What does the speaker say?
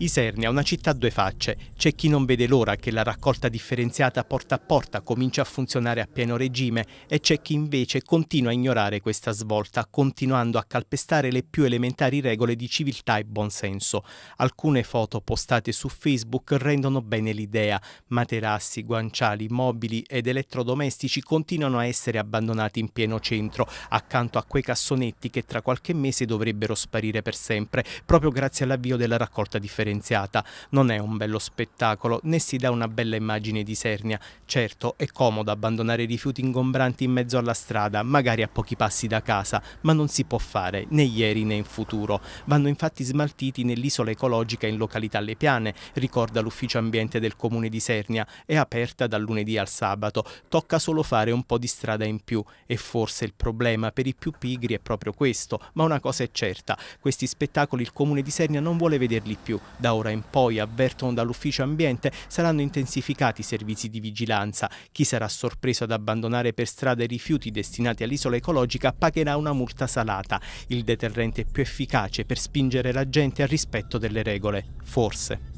Isernia, una città a due facce. C'è chi non vede l'ora che la raccolta differenziata porta a porta comincia a funzionare a pieno regime e c'è chi invece continua a ignorare questa svolta, continuando a calpestare le più elementari regole di civiltà e buonsenso. Alcune foto postate su Facebook rendono bene l'idea. Materassi, guanciali, mobili ed elettrodomestici continuano a essere abbandonati in pieno centro, accanto a quei cassonetti che tra qualche mese dovrebbero sparire per sempre, proprio grazie all'avvio della raccolta differenziata differenziata. Non è un bello spettacolo, né si dà una bella immagine di Sernia. Certo, è comodo abbandonare i rifiuti ingombranti in mezzo alla strada, magari a pochi passi da casa, ma non si può fare né ieri né in futuro. Vanno infatti smaltiti nell'isola ecologica in località Le Piane, ricorda l'ufficio ambiente del comune di Sernia, è aperta dal lunedì al sabato. Tocca solo fare un po' di strada in più e forse il problema per i più pigri è proprio questo, ma una cosa è certa, questi spettacoli il comune di Sernia non vuole vederli più, da ora in poi, avvertono dall'ufficio ambiente, saranno intensificati i servizi di vigilanza. Chi sarà sorpreso ad abbandonare per strada i rifiuti destinati all'isola ecologica pagherà una multa salata, il deterrente più efficace per spingere la gente al rispetto delle regole. Forse.